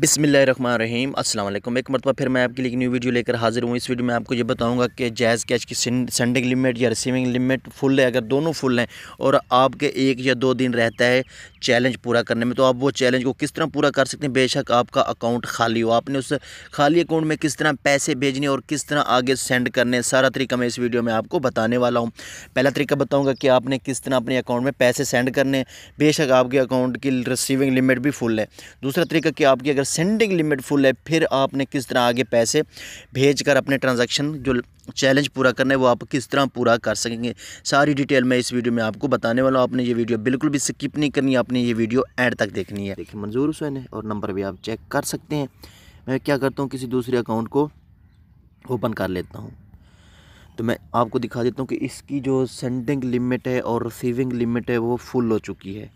बिसमीम अल्लाम एक मरतबा फिर मैं आपके लिए एक न्यू वीडियो लेकर हाजिर हूँ इस वीडियो में आपको ये बताऊँगा कि जैज़ कैश की सेंडिंग लिमिट या रिसीविंग लिमिट फुल है अगर दोनों फुल हैं और आपके एक या दो दिन रहता है चैलेंज पूरा करने में तो आप वो चैलेंज को किस तरह पूरा कर सकते हैं बेशक आपका अकाउंट खाली हो आपने उस खाली अकाउंट में किस तरह पैसे भेजने और किस तरह आगे सेंड करने सारा तरीका मैं इस वीडियो में आपको बताने वाला हूँ पहला तरीका बताऊँगा कि आपने किस तरह अपने अकाउंट में पैसे सेंड करने बेशक आपके अकाउंट की रिसीविंग लिमिट भी फुल है दूसरा तरीका कि आपकी अगर अगर सेंडिंग लिमिट फुल है फिर आपने किस तरह आगे पैसे भेज कर अपने ट्रांजेक्शन जो चैलेंज पूरा करना है वो आप किस तरह पूरा कर सकेंगे सारी डिटेल मैं इस वीडियो में आपको बताने वाला हूँ आपने ये वीडियो बिल्कुल भी स्किप नहीं करनी आपने ये वीडियो एंड तक देखनी है देखिए मंजूर हुसैन है और नंबर भी आप चेक कर सकते हैं मैं क्या करता हूँ किसी दूसरे अकाउंट को ओपन कर लेता हूँ तो मैं आपको दिखा देता हूँ कि इसकी जो सेंडिंग लिमिट है और रिसीविंग लिमिट है वो फुल हो चुकी है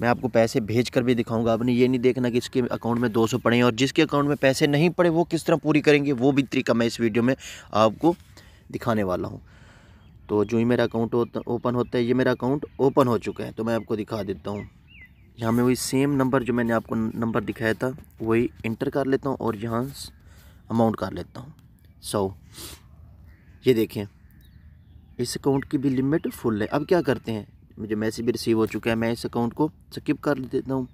मैं आपको पैसे भेज कर भी दिखाऊंगा आपने ये नहीं देखना कि इसके अकाउंट में 200 पड़े हैं और जिसके अकाउंट में पैसे नहीं पड़े वो किस तरह पूरी करेंगे वो भी तरीका मैं इस वीडियो में आपको दिखाने वाला हूँ तो जो ही मेरा अकाउंट ओपन होता है ये मेरा अकाउंट ओपन हो चुका है तो मैं आपको दिखा देता हूँ यहाँ मैं वही सेम नंबर जो मैंने आपको नंबर दिखाया था वही इंटर कर लेता हूँ और यहाँ अमाउंट कर लेता हूँ सौ ये देखें इस अकाउंट की भी लिमिट फुल है अब क्या करते हैं मुझे मैसेज भी रिसीव हो चुका है मैं इस अकाउंट को स्किप कर देता हूँ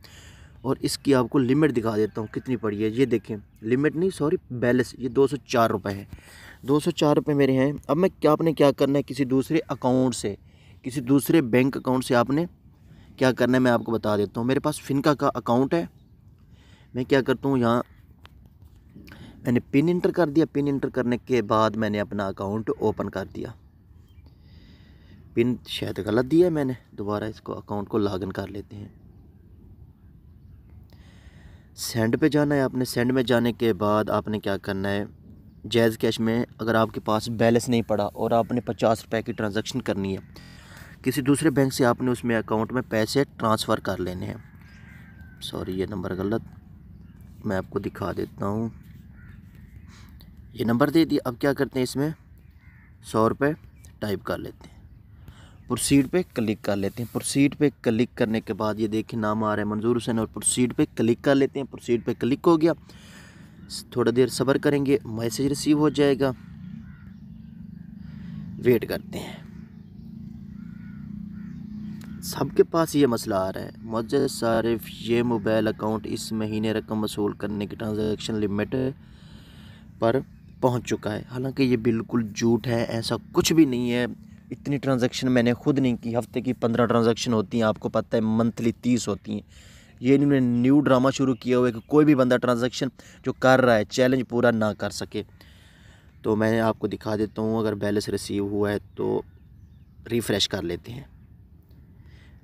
और इसकी आपको लिमिट दिखा देता हूँ कितनी पड़ी है ये देखें लिमिट नहीं सॉरी बैलेंस ये दो सौ चार रुपये है दो सौ चार रुपये मेरे हैं अब मैं क्या आपने क्या करना है किसी दूसरे अकाउंट से किसी दूसरे बैंक अकाउंट से आपने क्या करना है मैं आपको बता देता हूँ मेरे पास फिनका का अकाउंट है मैं क्या करता हूँ यहाँ मैंने पिन इंटर कर दिया पिन इंटर करने के बाद मैंने अपना अकाउंट ओपन कर दिया पिन शायद गलत दिया है मैंने दोबारा इसको अकाउंट को लॉगिन कर लेते हैं सेंड पे जाना है आपने सेंड में जाने के बाद आपने क्या करना है जैज़ कैश में अगर आपके पास बैलेंस नहीं पड़ा और आपने पचास रुपये की ट्रांजैक्शन करनी है किसी दूसरे बैंक से आपने उसमें अकाउंट में पैसे ट्रांसफ़र कर लेने हैं सॉरी ये नंबर गलत मैं आपको दिखा देता हूँ ये नंबर दे दिया अब क्या करते हैं इसमें सौ रुपये टाइप कर लेते हैं प्रोसीड पे क्लिक कर लेते हैं प्रोसीड पे क्लिक करने के बाद ये देखिए नाम आ रहा है मंजूर हुसैन और प्रोसीड पे क्लिक कर लेते हैं प्रोसीड पे क्लिक हो गया थोड़ा देर सब्र करेंगे मैसेज रिसीव हो जाएगा वेट करते हैं सबके पास ये मसला आ रहा है मुझे सारिफ ये मोबाइल अकाउंट इस महीने रकम वसूल करने की ट्रांजेक्शन लिमिट पर पहुंच चुका है हालांकि ये बिल्कुल झूठ है ऐसा कुछ भी नहीं है इतनी ट्रांजेक्शन मैंने खुद नहीं की हफ्ते की पंद्रह ट्रांजेक्शन होती हैं आपको पता है मंथली तीस होती हैं ये इन्होंने न्यू ड्रामा शुरू किया हुआ है कि कोई भी बंदा ट्रांजेक्शन जो कर रहा है चैलेंज पूरा ना कर सके तो मैं आपको दिखा देता हूँ अगर बैलेंस रिसीव हुआ है तो रिफ़्रेश कर लेते हैं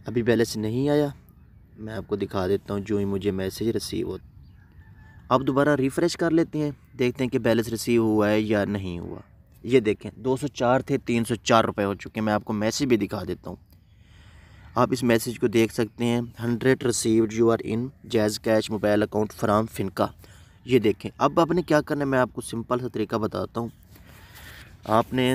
अभी बैलेंस नहीं आया मैं आपको दिखा देता हूँ जो ही मुझे मैसेज रिसीव हो अब दोबारा रिफ़्रेश कर लेते हैं देखते हैं कि बैलेंस रिसीव हुआ है या नहीं हुआ ये देखें 204 थे 304 रुपए हो चुके हैं मैं आपको मैसेज भी दिखा देता हूँ आप इस मैसेज को देख सकते हैं hundred received you are in Jazz Cash mobile account from FINCA ये देखें अब आपने क्या करना है मैं आपको सिंपल सा तरीका बताता हूँ आपने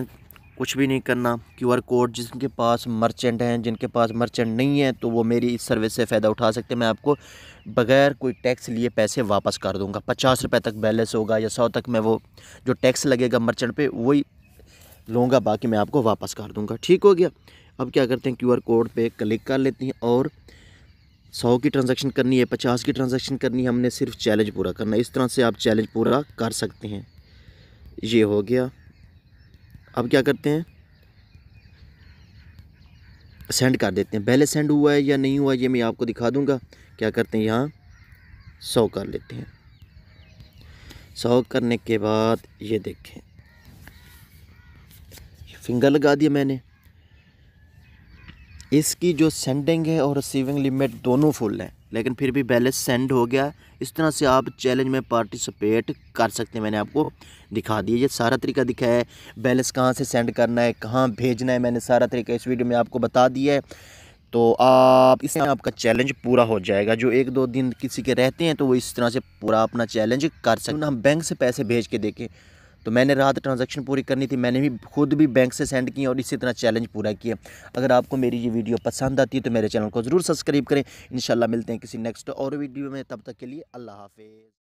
कुछ भी नहीं करना क्यूआर कोड जिनके पास मर्चेंट हैं जिनके पास मर्चेंट नहीं है तो वो मेरी इस सर्विस से फ़ायदा उठा सकते हैं मैं आपको बग़ैर कोई टैक्स लिए पैसे वापस कर दूंगा पचास रुपये तक बैलेंस होगा या सौ तक मैं वो जो टैक्स लगेगा मर्चेंट पे वही लूँगा बाकी मैं आपको वापस कर दूँगा ठीक हो गया अब क्या करते हैं आर कोड पर क्लिक कर लेते हैं और सौ की ट्रांजेक्शन करनी है पचास की ट्रांजेक्शन करनी है हमने सिर्फ चैलेंज पूरा करना इस तरह से आप चैलेंज पूरा कर सकते हैं ये हो गया अब क्या करते हैं सेंड कर देते हैं पहले सेंड हुआ है या नहीं हुआ ये मैं आपको दिखा दूंगा क्या करते हैं यहाँ सौ कर लेते हैं सौ करने के बाद ये देखें फिंगर लगा दिया मैंने इसकी जो सेंडिंग है और रिसीविंग लिमिट दोनों फुल हैं लेकिन फिर भी बैलेंस सेंड हो गया इस तरह से आप चैलेंज में पार्टिसिपेट कर सकते हैं मैंने आपको दिखा दिया ये सारा तरीका दिखाया है बैलेंस कहाँ से सेंड करना है कहाँ भेजना है मैंने सारा तरीका इस वीडियो में आपको बता दिया है तो आप इसमें आपका चैलेंज पूरा हो जाएगा जो एक दो दिन किसी के रहते हैं तो वो इस तरह से पूरा अपना चैलेंज कर सकते हम बैंक से पैसे भेज के देखें तो मैंने रात ट्रांजैक्शन पूरी करनी थी मैंने भी खुद भी बैंक से सेंड किया और इसी तरह चैलेंज पूरा किया अगर आपको मेरी ये वीडियो पसंद आती है तो मेरे चैनल को ज़रूर सब्सक्राइब करें इन मिलते हैं किसी नेक्स्ट और वीडियो में तब तक के लिए अल्लाह हाफिज़